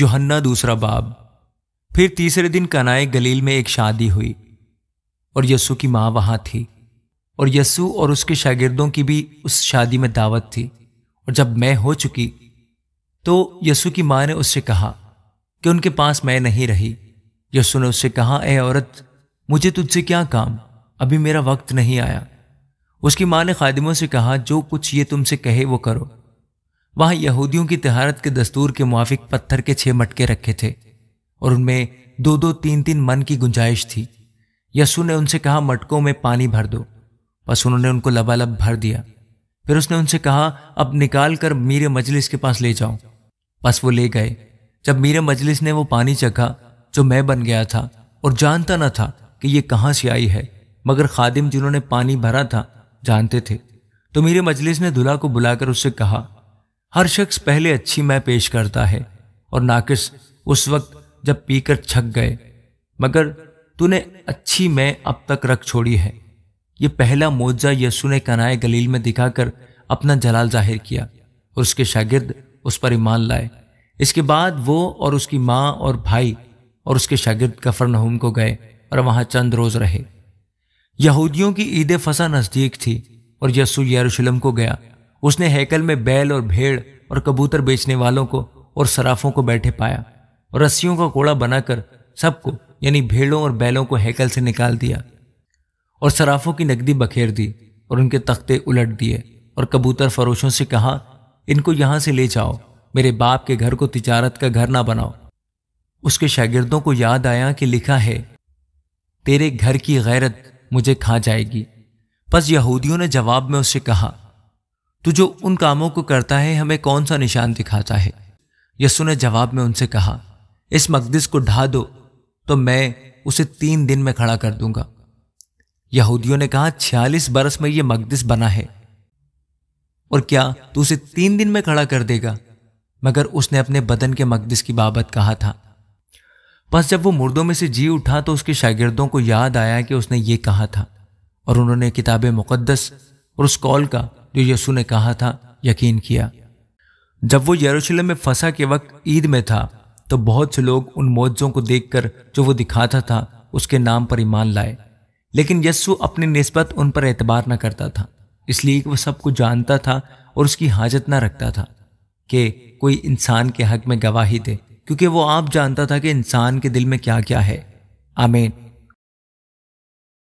योहन्ना दूसरा बाब फिर तीसरे दिन कनाए गलील में एक शादी हुई और यस्सु की माँ वहाँ थी और यस्सु और उसके शागिर्दों की भी उस शादी में दावत थी और जब मैं हो चुकी तो यस्सु की माँ ने उससे कहा कि उनके पास मैं नहीं रही यस्सु ने उससे कहा ए औरत मुझे तुझसे क्या काम अभी मेरा वक्त नहीं आया उसकी माँ ने खादिमों से कहा जो कुछ ये तुमसे कहे वो करो वहाँ यहूदियों की तहारत के दस्तूर के मुआफिक पत्थर के छह मटके रखे थे और उनमें दो दो तीन तीन मन की गुंजाइश थी यसु ने उनसे कहा मटकों में पानी भर दो बस उन्होंने उनको लबालब भर दिया फिर उसने उनसे कहा अब निकाल कर मीरे मजलिस के पास ले जाओ बस वो ले गए जब मीरे मजलिस ने वो पानी चखा जो मैं बन गया था और जानता न था कि ये कहाँ से आई है मगर खादिम जिन्होंने पानी भरा था जानते थे तो मीरे मजलिस ने दुला को बुलाकर उससे कहा हर शख्स पहले अच्छी मैं पेश करता है और नाकिस उस वक्त जब पीकर छक गए मगर तूने अच्छी मैं अब तक रख छोड़ी है यह पहला मोजा यसु ने कनाए गलील में दिखाकर अपना जलाल जाहिर किया और उसके शागिर्द उस पर ईमान लाए इसके बाद वो और उसकी माँ और भाई और उसके शागिर्द गफर नहूम को गए और वहाँ चंद रोज रहे यहूदियों की ईद फसा नज़दीक थी और यसु यरूशलेम को गया उसने हैकल में बैल और भेड़ और कबूतर बेचने वालों को और सराफों को बैठे पाया और रस्सियों का कोड़ा बनाकर सबको यानी भेड़ों और बैलों को हैकल से निकाल दिया और सराफों की नकदी बखेर दी और उनके तख्ते उलट दिए और कबूतर फरोशों से कहा इनको यहां से ले जाओ मेरे बाप के घर को तिजारत का घर ना बनाओ उसके शागिर्दों को याद आया कि लिखा है तेरे घर की गैरत मुझे खा जाएगी बस यहूदियों ने जवाब में उससे कहा तो जो उन कामों को करता है हमें कौन सा निशान दिखाता है यसु ने जवाब में उनसे कहा इस मकदिस को ढा दो तो मैं उसे तीन दिन में खड़ा कर दूंगा यहूदियों ने कहा छियालीस बरस में यह मकदिस बना है और क्या तू उसे तीन दिन में खड़ा कर देगा मगर उसने अपने बदन के मकदिस की बाबत कहा था बस जब वो मुर्दों में से जी उठा तो उसके शागिर्दों को याद आया कि उसने ये कहा था और उन्होंने किताबें मुक़द्दस और उस कॉल का जो यसु ने कहा था यकीन किया जब वो यरूशलेम में फंसा के वक्त ईद में था तो बहुत से लोग उन मौजों को देखकर जो वो दिखाता था उसके नाम पर ईमान लाए लेकिन यस्सु अपनी नस्बत उन पर एतबार न करता था इसलिए कि वह सब कुछ जानता था और उसकी हाजत न रखता था कि कोई इंसान के हक में गवाही दे क्योंकि वो आप जानता था कि इंसान के दिल में क्या क्या है आमीन